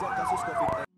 ¡Gracias! take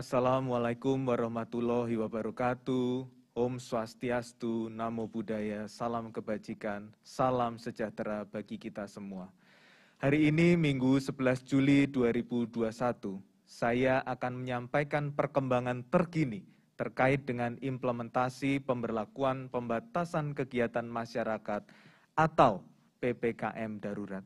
Assalamualaikum warahmatullahi wabarakatuh. Om Swastiastu, Namo Buddhaya, salam kebajikan, salam sejahtera bagi kita semua. Hari ini Minggu 11 Juli 2021, saya akan menyampaikan perkembangan terkini terkait dengan implementasi pemberlakuan pembatasan kegiatan masyarakat atau PPKM darurat.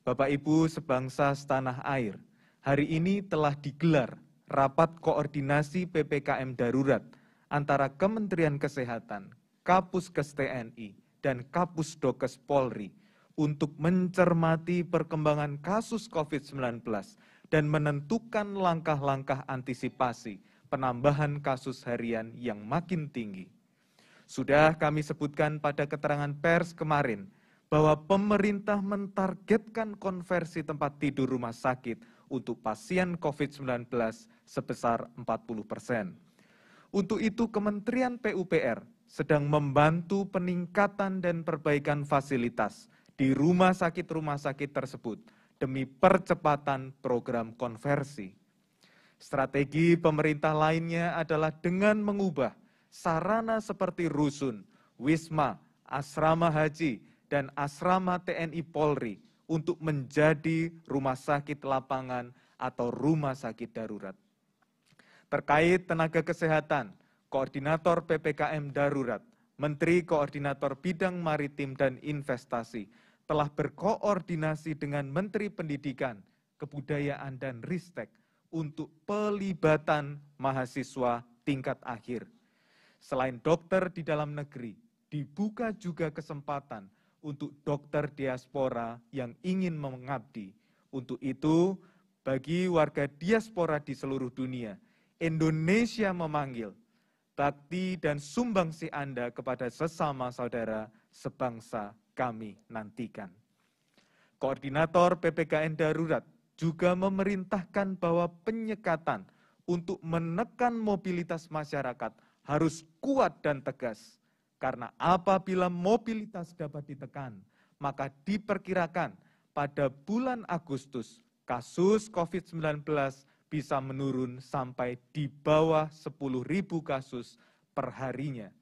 Bapak Ibu sebangsa setanah air, hari ini telah digelar rapat koordinasi PPKM darurat antara Kementerian Kesehatan, Kapuskes TNI, dan Kapus Dokes Polri untuk mencermati perkembangan kasus COVID-19 dan menentukan langkah-langkah antisipasi penambahan kasus harian yang makin tinggi. Sudah kami sebutkan pada keterangan pers kemarin bahwa pemerintah mentargetkan konversi tempat tidur rumah sakit untuk pasien COVID-19 sebesar 40 persen. Untuk itu, Kementerian PUPR sedang membantu peningkatan dan perbaikan fasilitas di rumah sakit-rumah sakit tersebut demi percepatan program konversi. Strategi pemerintah lainnya adalah dengan mengubah sarana seperti rusun, wisma, asrama haji, dan asrama TNI Polri untuk menjadi rumah sakit lapangan atau rumah sakit darurat. Terkait tenaga kesehatan, Koordinator PPKM Darurat, Menteri Koordinator Bidang Maritim dan Investasi, telah berkoordinasi dengan Menteri Pendidikan, Kebudayaan, dan Ristek untuk pelibatan mahasiswa tingkat akhir. Selain dokter di dalam negeri, dibuka juga kesempatan untuk dokter diaspora yang ingin mengabdi. Untuk itu, bagi warga diaspora di seluruh dunia, Indonesia memanggil bakti dan sumbangsi Anda kepada sesama saudara sebangsa kami nantikan. Koordinator PPKN Darurat juga memerintahkan bahwa penyekatan untuk menekan mobilitas masyarakat harus kuat dan tegas. Karena apabila mobilitas dapat ditekan, maka diperkirakan pada bulan Agustus kasus COVID-19 bisa menurun sampai di bawah 10.000 kasus perharinya.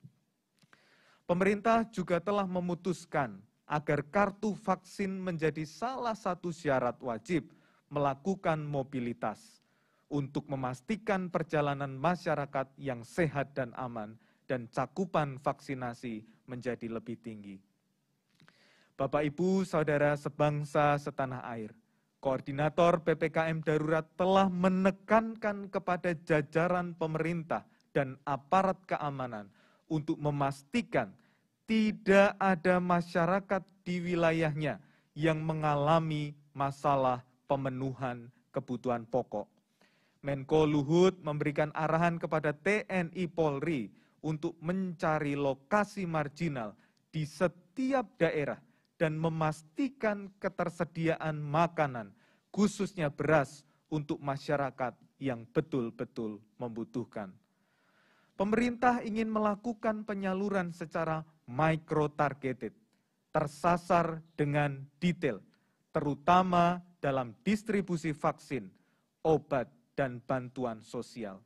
Pemerintah juga telah memutuskan agar kartu vaksin menjadi salah satu syarat wajib melakukan mobilitas untuk memastikan perjalanan masyarakat yang sehat dan aman – dan cakupan vaksinasi menjadi lebih tinggi. Bapak, Ibu, Saudara sebangsa setanah air, Koordinator PPKM Darurat telah menekankan kepada jajaran pemerintah dan aparat keamanan untuk memastikan tidak ada masyarakat di wilayahnya yang mengalami masalah pemenuhan kebutuhan pokok. Menko Luhut memberikan arahan kepada TNI Polri untuk mencari lokasi marginal di setiap daerah dan memastikan ketersediaan makanan, khususnya beras, untuk masyarakat yang betul-betul membutuhkan. Pemerintah ingin melakukan penyaluran secara micro-targeted, tersasar dengan detail, terutama dalam distribusi vaksin, obat, dan bantuan sosial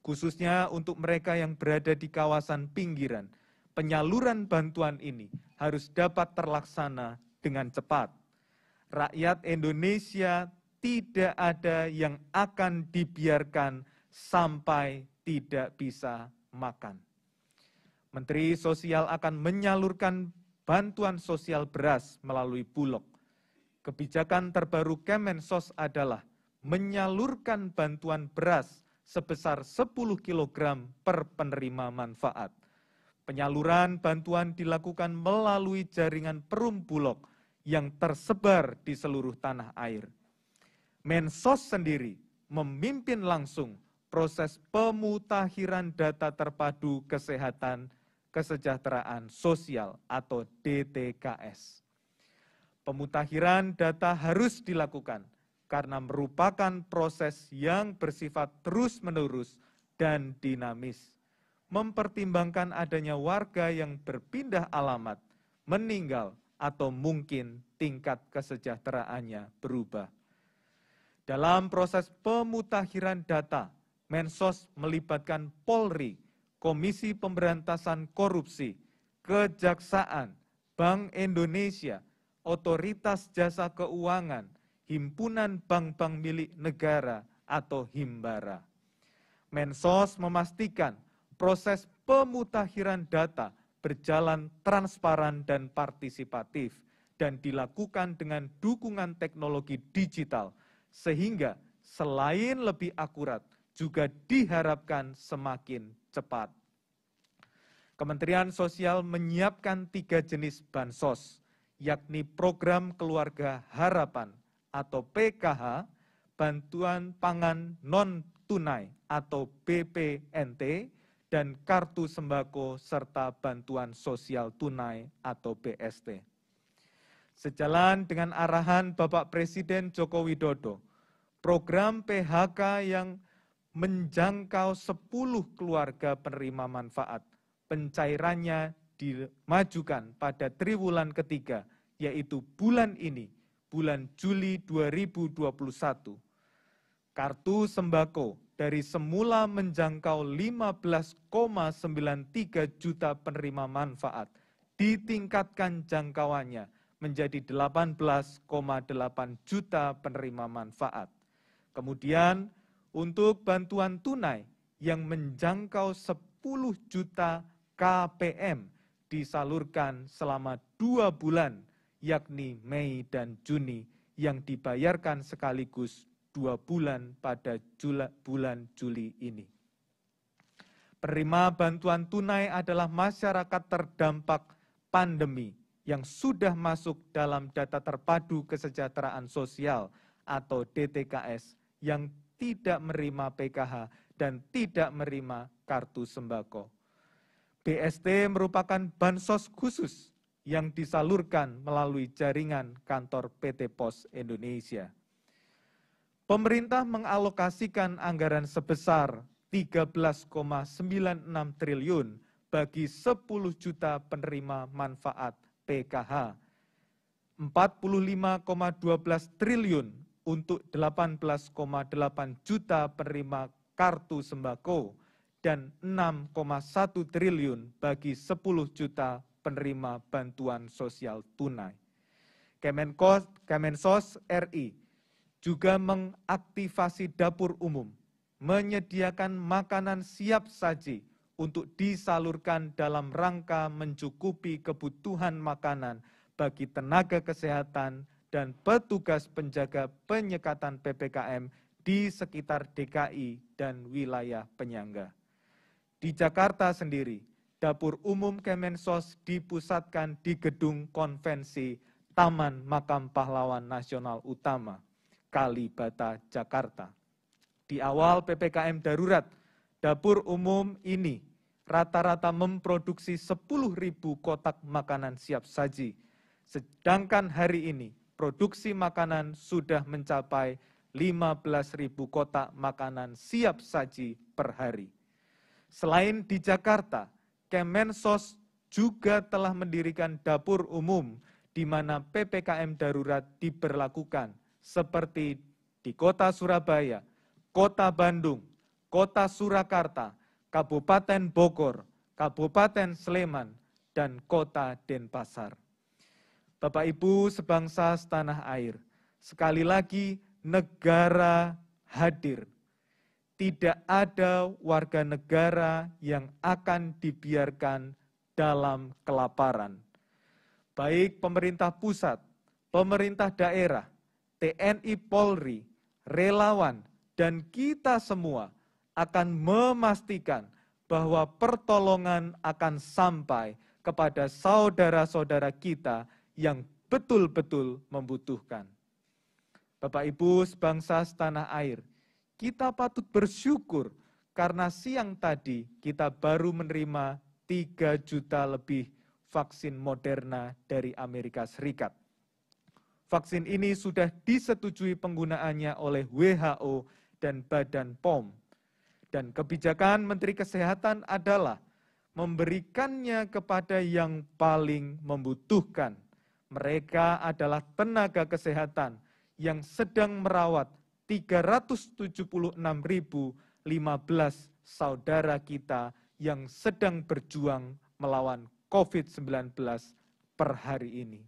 khususnya untuk mereka yang berada di kawasan pinggiran. Penyaluran bantuan ini harus dapat terlaksana dengan cepat. Rakyat Indonesia tidak ada yang akan dibiarkan sampai tidak bisa makan. Menteri Sosial akan menyalurkan bantuan sosial beras melalui Bulog. Kebijakan terbaru Kemensos adalah menyalurkan bantuan beras sebesar 10 kg per penerima manfaat. Penyaluran bantuan dilakukan melalui jaringan perum bulog yang tersebar di seluruh tanah air. Mensos sendiri memimpin langsung proses pemutahiran data terpadu kesehatan kesejahteraan sosial atau DTKS. Pemutahiran data harus dilakukan – karena merupakan proses yang bersifat terus-menerus dan dinamis. Mempertimbangkan adanya warga yang berpindah alamat, meninggal, atau mungkin tingkat kesejahteraannya berubah. Dalam proses pemutakhiran data, Mensos melibatkan Polri, Komisi Pemberantasan Korupsi, Kejaksaan, Bank Indonesia, Otoritas Jasa Keuangan, Himpunan Bank-Bank Milik Negara atau Himbara. Mensos memastikan proses pemutahiran data berjalan transparan dan partisipatif dan dilakukan dengan dukungan teknologi digital sehingga selain lebih akurat juga diharapkan semakin cepat. Kementerian Sosial menyiapkan tiga jenis bansos, yakni program keluarga harapan, atau PKH, bantuan pangan non tunai atau BPNT, dan kartu sembako serta bantuan sosial tunai atau BST. Sejalan dengan arahan Bapak Presiden Joko Widodo, program PHK yang menjangkau 10 keluarga penerima manfaat, pencairannya dimajukan pada triwulan ketiga, yaitu bulan ini bulan Juli 2021. Kartu sembako dari semula menjangkau 15,93 juta penerima manfaat, ditingkatkan jangkauannya menjadi 18,8 juta penerima manfaat. Kemudian, untuk bantuan tunai yang menjangkau 10 juta KPM disalurkan selama dua bulan yakni Mei dan Juni, yang dibayarkan sekaligus dua bulan pada Jula, bulan Juli ini. Penerima bantuan tunai adalah masyarakat terdampak pandemi yang sudah masuk dalam data terpadu kesejahteraan sosial atau DTKS yang tidak menerima PKH dan tidak menerima kartu sembako. BST merupakan bansos khusus yang disalurkan melalui jaringan kantor PT Pos Indonesia. Pemerintah mengalokasikan anggaran sebesar 13,96 triliun bagi 10 juta penerima manfaat PKH, 45,12 triliun untuk 18,8 juta penerima kartu sembako, dan 6,1 triliun bagi 10 juta penerima bantuan sosial tunai. Kemenkos, Kemensos RI juga mengaktifasi dapur umum, menyediakan makanan siap saji untuk disalurkan dalam rangka mencukupi kebutuhan makanan bagi tenaga kesehatan dan petugas penjaga penyekatan PPKM di sekitar DKI dan wilayah penyangga. Di Jakarta sendiri, dapur umum Kemensos dipusatkan di gedung konvensi Taman Makam Pahlawan Nasional Utama, Kalibata, Jakarta. Di awal PPKM darurat, dapur umum ini rata-rata memproduksi 10.000 kotak makanan siap saji. Sedangkan hari ini produksi makanan sudah mencapai 15.000 kotak makanan siap saji per hari. Selain di Jakarta, Kemensos juga telah mendirikan dapur umum di mana PPKM darurat diberlakukan seperti di Kota Surabaya, Kota Bandung, Kota Surakarta, Kabupaten Bogor, Kabupaten Sleman, dan Kota Denpasar. Bapak Ibu sebangsa setanah air, sekali lagi negara hadir tidak ada warga negara yang akan dibiarkan dalam kelaparan. Baik pemerintah pusat, pemerintah daerah, TNI Polri, relawan, dan kita semua akan memastikan bahwa pertolongan akan sampai kepada saudara-saudara kita yang betul-betul membutuhkan. Bapak Ibu sebangsa setanah air, kita patut bersyukur karena siang tadi kita baru menerima 3 juta lebih vaksin Moderna dari Amerika Serikat. Vaksin ini sudah disetujui penggunaannya oleh WHO dan Badan POM. Dan kebijakan Menteri Kesehatan adalah memberikannya kepada yang paling membutuhkan. Mereka adalah tenaga kesehatan yang sedang merawat 376.015 saudara kita yang sedang berjuang melawan COVID-19 per hari ini.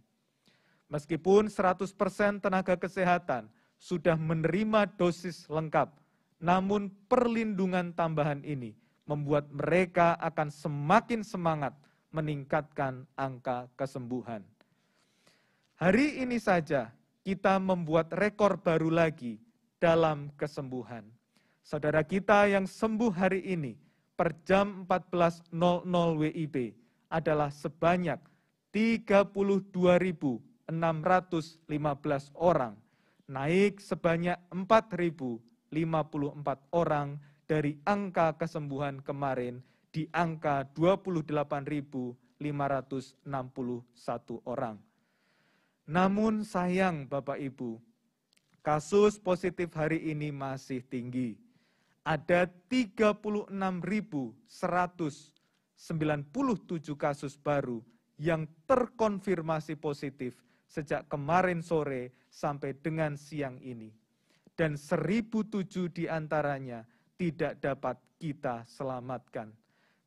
Meskipun 100% tenaga kesehatan sudah menerima dosis lengkap, namun perlindungan tambahan ini membuat mereka akan semakin semangat meningkatkan angka kesembuhan. Hari ini saja kita membuat rekor baru lagi dalam kesembuhan. Saudara kita yang sembuh hari ini per jam 14.00 WIB adalah sebanyak 32.615 orang, naik sebanyak 4.054 orang dari angka kesembuhan kemarin di angka 28.561 orang. Namun sayang Bapak Ibu, Kasus positif hari ini masih tinggi. Ada 36.197 kasus baru yang terkonfirmasi positif sejak kemarin sore sampai dengan siang ini. Dan 1007 diantaranya tidak dapat kita selamatkan.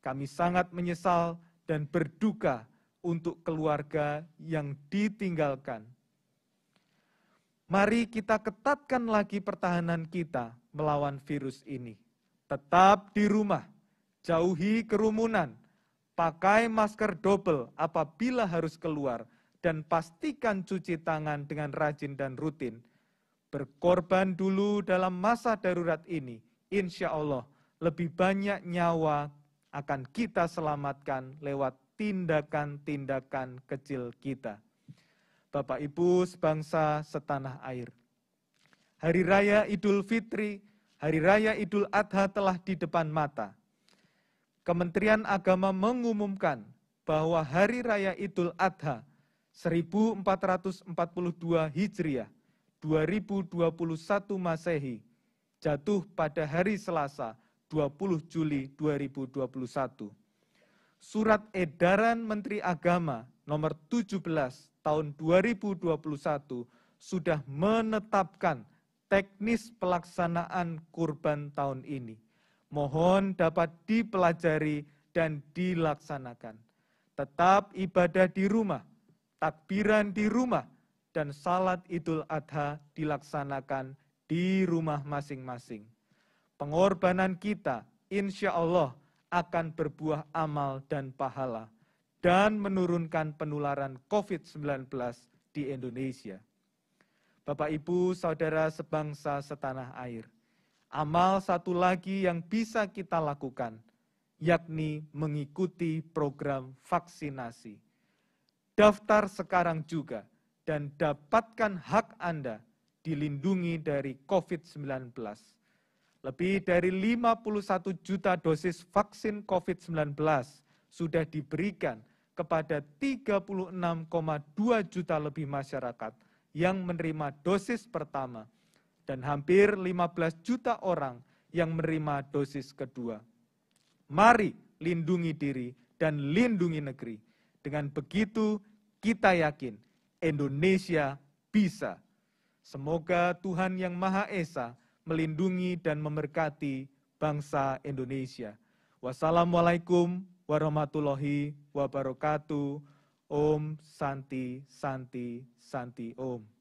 Kami sangat menyesal dan berduka untuk keluarga yang ditinggalkan, Mari kita ketatkan lagi pertahanan kita melawan virus ini. Tetap di rumah, jauhi kerumunan, pakai masker double apabila harus keluar, dan pastikan cuci tangan dengan rajin dan rutin. Berkorban dulu dalam masa darurat ini, insya Allah lebih banyak nyawa akan kita selamatkan lewat tindakan-tindakan kecil kita. Bapak Ibu sebangsa setanah air. Hari Raya Idul Fitri, Hari Raya Idul Adha telah di depan mata. Kementerian Agama mengumumkan bahwa Hari Raya Idul Adha 1442 Hijriah 2021 Masehi jatuh pada hari Selasa 20 Juli 2021. Surat Edaran Menteri Agama nomor 17 tahun 2021 sudah menetapkan teknis pelaksanaan kurban tahun ini. Mohon dapat dipelajari dan dilaksanakan. Tetap ibadah di rumah, takbiran di rumah, dan salat idul adha dilaksanakan di rumah masing-masing. Pengorbanan kita, insya Allah, akan berbuah amal dan pahala dan menurunkan penularan COVID-19 di Indonesia. Bapak, Ibu, Saudara sebangsa setanah air, amal satu lagi yang bisa kita lakukan, yakni mengikuti program vaksinasi. Daftar sekarang juga dan dapatkan hak Anda dilindungi dari COVID-19 lebih dari 51 juta dosis vaksin COVID-19 sudah diberikan kepada 36,2 juta lebih masyarakat yang menerima dosis pertama dan hampir 15 juta orang yang menerima dosis kedua. Mari lindungi diri dan lindungi negeri. Dengan begitu kita yakin Indonesia bisa. Semoga Tuhan Yang Maha Esa melindungi dan memberkati bangsa Indonesia. Wassalamualaikum warahmatullahi wabarakatuh. Om Santi Santi Santi Om.